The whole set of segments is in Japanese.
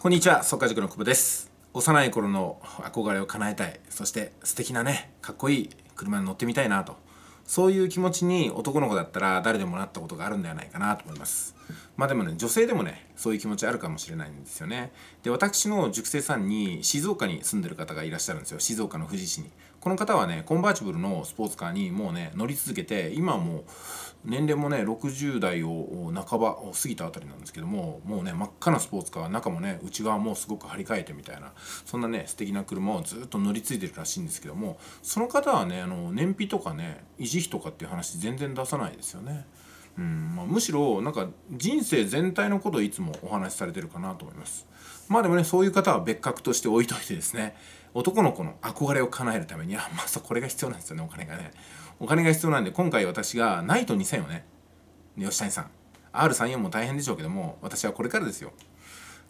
こんにちは、速稼塾の久保です。幼い頃の憧れを叶えたい、そして素敵なね、かっこいい車に乗ってみたいなと、そういう気持ちに男の子だったら誰でもなったことがあるんではないかなと思います。まあでもね、女性でもね、そういう気持ちあるかもしれないんですよね。で、私の塾生さんに静岡に住んでる方がいらっしゃるんですよ。静岡の富士市に。この方はねコンバーチブルのスポーツカーにもうね乗り続けて今も年齢もね60代を半ばを過ぎたあたりなんですけどももうね真っ赤なスポーツカー中もね内側もすごく張り替えてみたいなそんなね素敵な車をずっと乗り継いでるらしいんですけどもその方はねあの燃費とかね維持費とかっていう話全然出さないですよね。うんまあ、むしろなんか人生全体のことをいつもお話しされてるかなと思います。まあでもねそういう方は別格として置いといてですね男の子の憧れを叶えるためにはまずこれが必要なんですよねお金がねお金が必要なんで今回私がナイト2000をね吉谷さん R34 も大変でしょうけども私はこれからですよ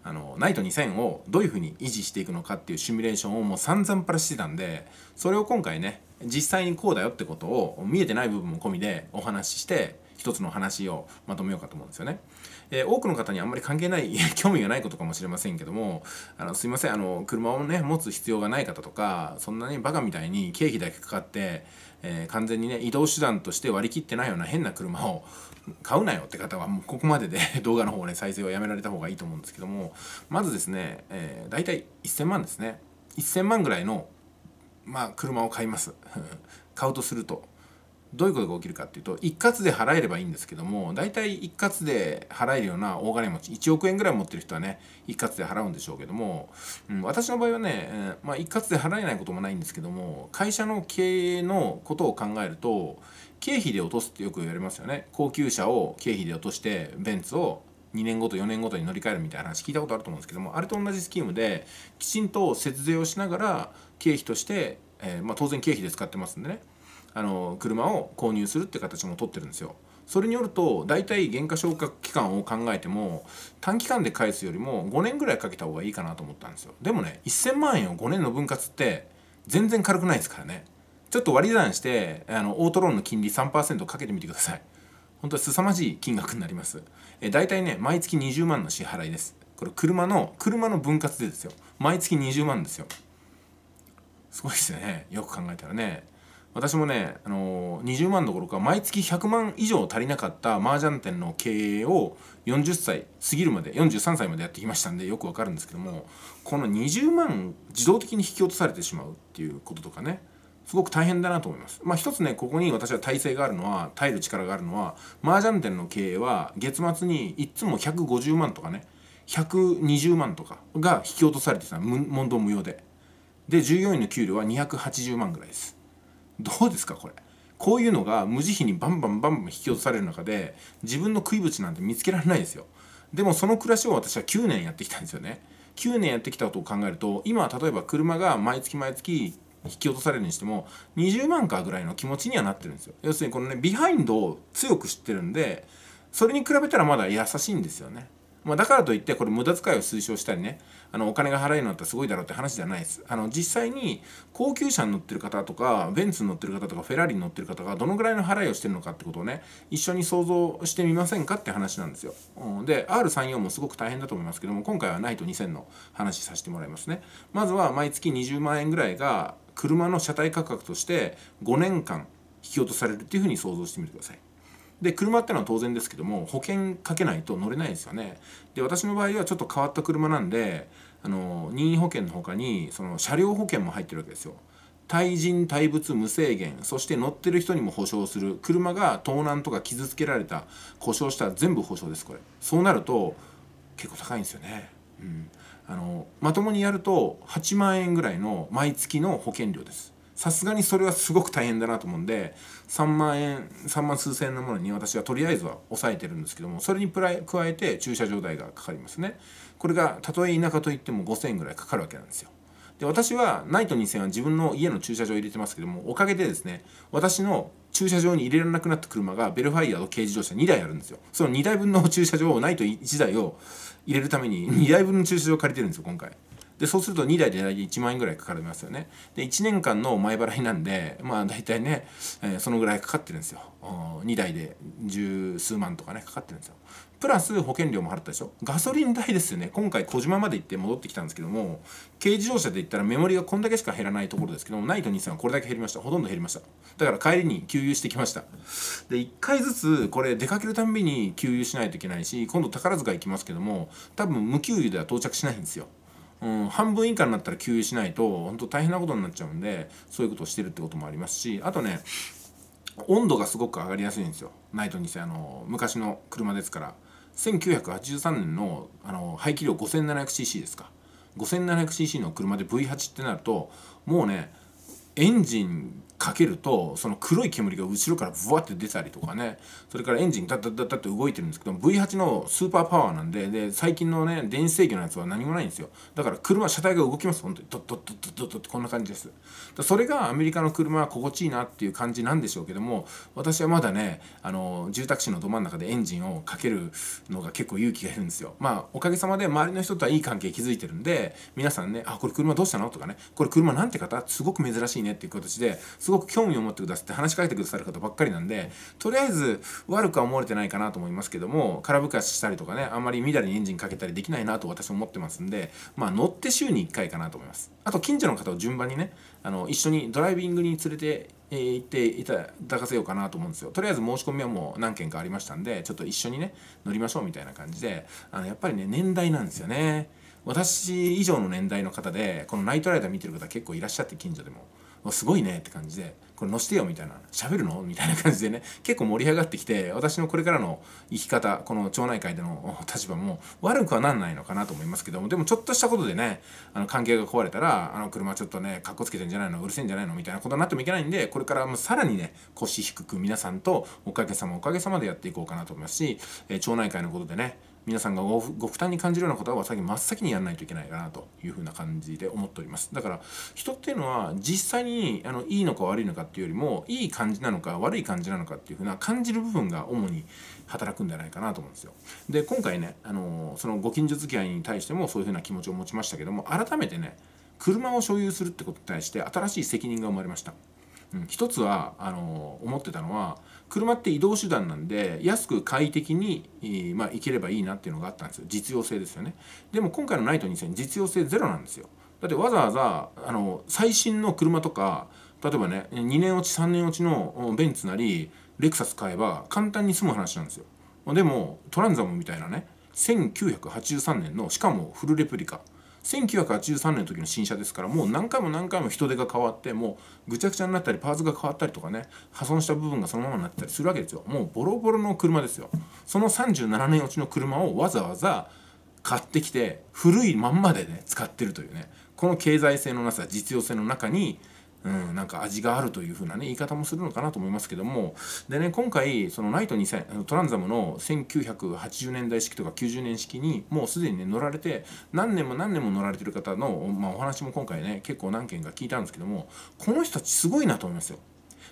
あのナイト2000をどういうふうに維持していくのかっていうシミュレーションをもう散々パラしてたんでそれを今回ね実際にこうだよってことを見えてない部分も込みでお話しして一つの話をまとめようかと思うんですよね。えー、多くの方にあんまり関係ない 興味がないことかもしれませんけどもあのすいませんあの車をね持つ必要がない方とかそんなにバカみたいに経費だけかかって、えー、完全にね移動手段として割り切ってないような変な車を買うなよって方はもうここまでで 動画の方ね再生をやめられた方がいいと思うんですけどもまずですね、えー、大体1000万ですね1000万ぐらいのまあ車を買います 買うとするとどういうことが起きるかっていうと一括で払えればいいんですけども大体一括で払えるような大金持ち1億円ぐらい持ってる人はね一括で払うんでしょうけども、うん、私の場合はね、えー、まあ、一括で払えないこともないんですけども会社の経営のことを考えると経費で落とすってよく言われますよね高級車を経費で落としてベンツを2年ごと4年ごとに乗り換えるみたいな話聞いたことあると思うんですけどもあれと同じスキームできちんと節税をしながら経費として、えー、まあ、当然経費で使ってますんでねあの車を購入するって形も取ってるんですよ。それによると大体原価償却期間を考えても短期間で返すよりも5年ぐらいかけた方がいいかなと思ったんですよでもね1000万円を5年の分割って全然軽くないですからねちょっと割り算してあのオートローンの金利3%かけてみてください本当は凄まじい金額になりますえ大体ね毎月20万の支払いですこれ車の車の分割でですよ毎月20万ですよすごいですよねよく考えたらね私もね、あのー、20万どころか毎月100万以上足りなかった麻雀店の経営を40歳過ぎるまで43歳までやってきましたんでよくわかるんですけどもこの20万自動的に引き落とされてしまうっていうこととかねすごく大変だなと思います。まあ一つねここに私は体制があるのは耐える力があるのは麻雀店の経営は月末にいつも150万とかね120万とかが引き落とされてた問答無用でで従業員の給料は280万ぐらいです。どうですかこれこういうのが無慈悲にバンバンバンバン引き落とされる中で自分の食い口なんて見つけられないですよでもその暮らしを私は9年やってきたんですよね9年やってきたことを考えると今例えば車が毎月毎月引き落とされるにしても20万かぐらいの気持ちにはなってるんですよ要するにこのねビハインドを強く知ってるんでそれに比べたらまだ優しいんですよねまあ、だからといってこれ無駄遣いを推奨したりねあのお金が払えるのだったらすごいだろうって話じゃないですあの実際に高級車に乗ってる方とかベンツに乗ってる方とかフェラーリに乗ってる方がどのぐらいの払いをしてるのかってことをね一緒に想像してみませんかって話なんですよ、うん、で R34 もすごく大変だと思いますけども今回はナイト2000の話させてもらいますねまずは毎月20万円ぐらいが車の車体価格として5年間引き落とされるっていうふうに想像してみてくださいで車ってのは当然ですけども保険かけないと乗れないですよねで私の場合はちょっと変わった車なんであの任意保険の他にその車両保険も入ってるわけですよ対人対物無制限そして乗ってる人にも保証する車が盗難とか傷つけられた故障した全部保証ですこれそうなると結構高いんですよねうんあのまともにやると8万円ぐらいの毎月の保険料ですさすがにそれはすごく大変だなと思うんで3万円3万数千円のものに私はとりあえずは抑えてるんですけどもそれに加えて駐車場代がかかりますねこれがたとえ田舎といっても5000円ぐらいかかるわけなんですよで私はナイト2000は自分の家の駐車場入れてますけどもおかげでですね私の駐車場に入れられなくなった車がベルファイアと軽自動車2台あるんですよその2台分の駐車場をナイト1台を入れるために2台分の駐車場を借りてるんですよ今回でそうすると2台で大体1万円ぐらいかかりますよねで1年間の前払いなんでまあ大体ね、えー、そのぐらいかかってるんですよ2台で十数万とかねかかってるんですよプラス保険料も払ったでしょガソリン代ですよね今回小島まで行って戻ってきたんですけども軽自動車で言ったらメモリがこんだけしか減らないところですけどもナイト23はこれだけ減りましたほとんど減りましただから帰りに給油してきましたで1回ずつこれ出かけるたんびに給油しないといけないし今度宝塚行きますけども多分無給油では到着しないんですようん、半分以下になったら給油しないと本当大変なことになっちゃうんでそういうことをしてるってこともありますしあとね温度がすごく上がりやすいんですよナイト2 0あの昔の車ですから1983年のあの排気量 5700cc ですか 5700cc の車で V8 ってなるともうねエンジンかけるとその黒い煙が後ろからブワッて出たりとかねそれからエンジンダッダッダッダッて動いてるんですけど V8 のスーパーパワーなんでで最近のね電子制御のやつは何もないんですよだから車車体が動きます本当にドッドッドッドッドッドッってこんな感じですそれがアメリカの車は心地いいなっていう感じなんでしょうけども私はまだねあの住宅地のど真ん中でエンジンをかけるのが結構勇気がいるんですよまあおかげさまで周りの人とはいい関係築いてるんで皆さんね「あこれ車どうしたの?」とかね「これ車なんて方すごく珍しいね」っていう形ですすごく興味を持ってくださって話しかけてくださる方ばっかりなんでとりあえず悪くは思われてないかなと思いますけども空ぶかししたりとかねあんまりみだりにエンジンかけたりできないなと私は思ってますんでまあ乗って週に1回かなと思いますあと近所の方を順番にねあの一緒にドライビングに連れて行っていただかせようかなと思うんですよとりあえず申し込みはもう何件かありましたんでちょっと一緒にね乗りましょうみたいな感じであのやっぱりね年代なんですよね私以上の年代の方でこのナイトライダー見てる方結構いらっしゃって近所でも。すごいねって感じでこれ載せてよみたいな喋るのみたいな感じでね結構盛り上がってきて私のこれからの生き方この町内会での 立場も悪くはなんないのかなと思いますけどもでもちょっとしたことでねあの関係が壊れたらあの車ちょっとねかっこつけてんじゃないのうるせえんじゃないのみたいなことになってもいけないんでこれからもさらにね腰低く皆さんとおかげさまおかげさまでやっていこうかなと思いますし、え町内会のことでね皆さんがご負担に感じるようなことは真っ先にやらないといけないかなというふうな感じで思っておりますだから人っていうのは実際にあのいいのか悪いのかっていうよりもいい感じなのか悪い感じなのかっていうふうな感じる部分が主に働くんじゃないかなと思うんですよで今回ねあのそのご近所付き合いに対してもそういうふうな気持ちを持ちましたけども改めてね車を所有するってことに対して新しい責任が生まれましたうん、一つはあの思ってたのは車って移動手段なんで安く快適に、まあ、行ければいいなっていうのがあったんですよ実用性ですよねでも今回のナイト2000実用性ゼロなんですよだってわざわざあの最新の車とか例えばね2年落ち3年落ちのベンツなりレクサス買えば簡単に済む話なんですよでもトランザムみたいなね1983年のしかもフルレプリカ1983年の時の新車ですからもう何回も何回も人手が変わってもうぐちゃぐちゃになったりパーツが変わったりとかね破損した部分がそのままになったりするわけですよもうボロボロの車ですよその37年落ちの車をわざわざ買ってきて古いまんまでね使ってるというねこの経済性のなさ実用性の中にうん、なんか味があるというふうなね言い方もするのかなと思いますけどもでね今回そのナイト2000トランザムの1980年代式とか90年式にもうすでにね乗られて何年も何年も乗られてる方の、まあ、お話も今回ね結構何件か聞いたんですけどもこの人たちすごいなと思いますよ。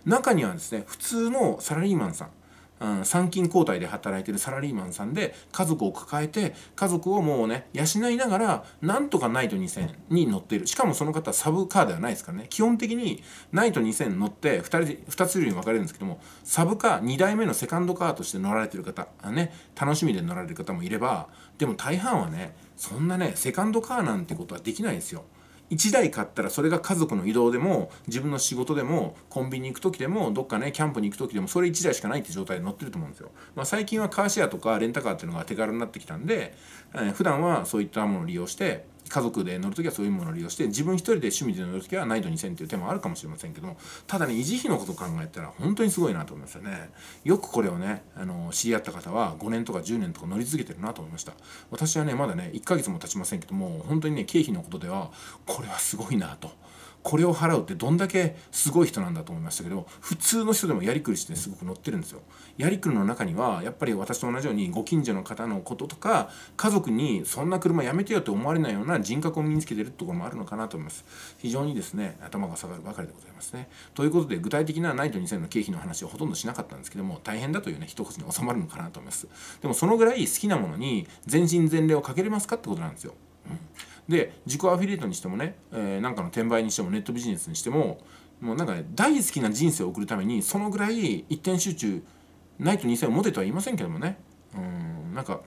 中にはですね普通のサラリーマンさんうん、参勤交代で働いてるサラリーマンさんで家族を抱えて家族をもうね養いながらなんとかナイト2000に乗っているしかもその方サブカーではないですからね基本的にナイト2000乗って2人で2つ類に分かれるんですけどもサブカー2代目のセカンドカーとして乗られてる方ね楽しみで乗られる方もいればでも大半はねそんなねセカンドカーなんてことはできないですよ。1台買ったらそれが家族の移動でも自分の仕事でもコンビニ行く時でもどっかねキャンプに行く時でもそれ1台しかないって状態で乗ってると思うんですよ、まあ、最近はカーシェアとかレンタカーっていうのが手軽になってきたんで、えー、普段はそういったものを利用して家族で乗る時はそういうものを利用して自分一人で趣味で乗る時は難易度2000っていう手もあるかもしれませんけどもただね維持費のことを考えたら本当にすごいなと思いましたねよくこれをねあの知り合った方は5年とか10年とか乗り続けてるなと思いました私はねまだね1ヶ月も経ちませんけども本当にね経費のことではこれはすごいなと。これを払うってどんだけすごい人なんだと思いましたけど普通の人でもやりくりしてすごく乗ってるんですよ。やりくりの中にはやっぱり私と同じようにご近所の方のこととか家族にそんな車やめてよって思われないような人格を身につけてるところもあるのかなと思います。非常にですね頭が下がるばかりでございますね。ということで具体的なナイト2000の経費の話はほとんどしなかったんですけども大変だというね一口に収まるのかなと思います。でもそのぐらい好きなものに全身全霊をかけれますかってことなんですよ。うんで自己アフィリエイトにしてもね、えー、なんかの転売にしてもネットビジネスにしてももうなんか、ね、大好きな人生を送るためにそのぐらい一点集中ないと2 0 0 0を持てとは言いませんけどもねうんなんか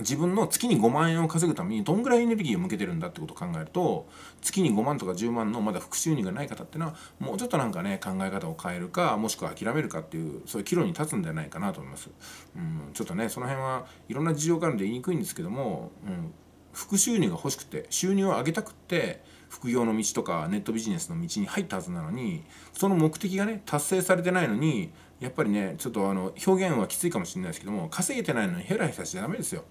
自分の月に5万円を稼ぐためにどんぐらいエネルギーを向けてるんだってことを考えると月に5万とか10万のまだ副収入がない方ってのはもうちょっとなんかね考え方を変えるかもしくは諦めるかっていうそういう岐路に立つんじゃないかなと思います。うん、ちょっとねその辺はいろんな事情があるんで言いにくいんですけども、うん、副収入が欲しくて収入を上げたくって副業の道とかネットビジネスの道に入ったはずなのにその目的がね達成されてないのにやっぱりねちょっとあの表現はきついかもしれないですけども稼げてないのにヘラヘラしちゃダメですよ。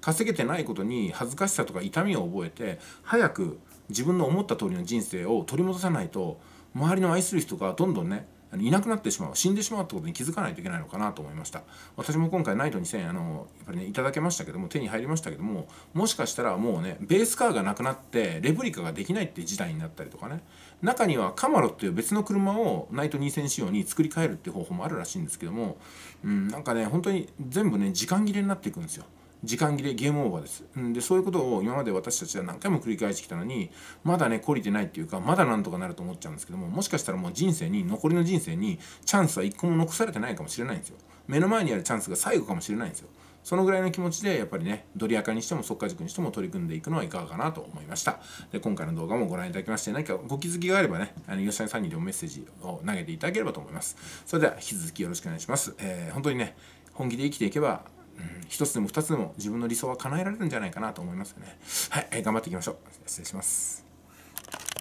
稼げてないことに恥ずかしさとか痛みを覚えて早く自分の思った通りの人生を取り戻さないと周りの愛する人がどんどんねいなくなってしまう死んでしまうってことに気づかないといけないのかなと思いました私も今回ナイト2000あのやっぱりねいただけましたけども手に入りましたけどももしかしたらもうねベースカーがなくなってレプリカができないって事態になったりとかね中にはカマロっていう別の車をナイト2000仕様に作り変えるっていう方法もあるらしいんですけども、うん、なんかね本当に全部ね時間切れになっていくんですよ時間切れゲームオーバーです。でそういうことを今まで私たちは何回も繰り返してきたのにまだね懲りてないっていうかまだなんとかなると思っちゃうんですけどももしかしたらもう人生に残りの人生にチャンスは一個も残されてないかもしれないんですよ。目の前にあるチャンスが最後かもしれないんですよ。そのぐらいの気持ちでやっぱりね、ドリアカにしても速化塾にしても取り組んでいくのはいかがかなと思いました。で、今回の動画もご覧いただきまして、何かご気づきがあればね、あの吉谷さんにでもメッセージを投げていただければと思います。それでは引き続きよろしくお願いします。えー、本当にね、本気で生きていけばうん、つでも二つでも自分の理想は叶えられるんじゃないかなと思いますよね。はい、頑張っていきましょう。失礼します。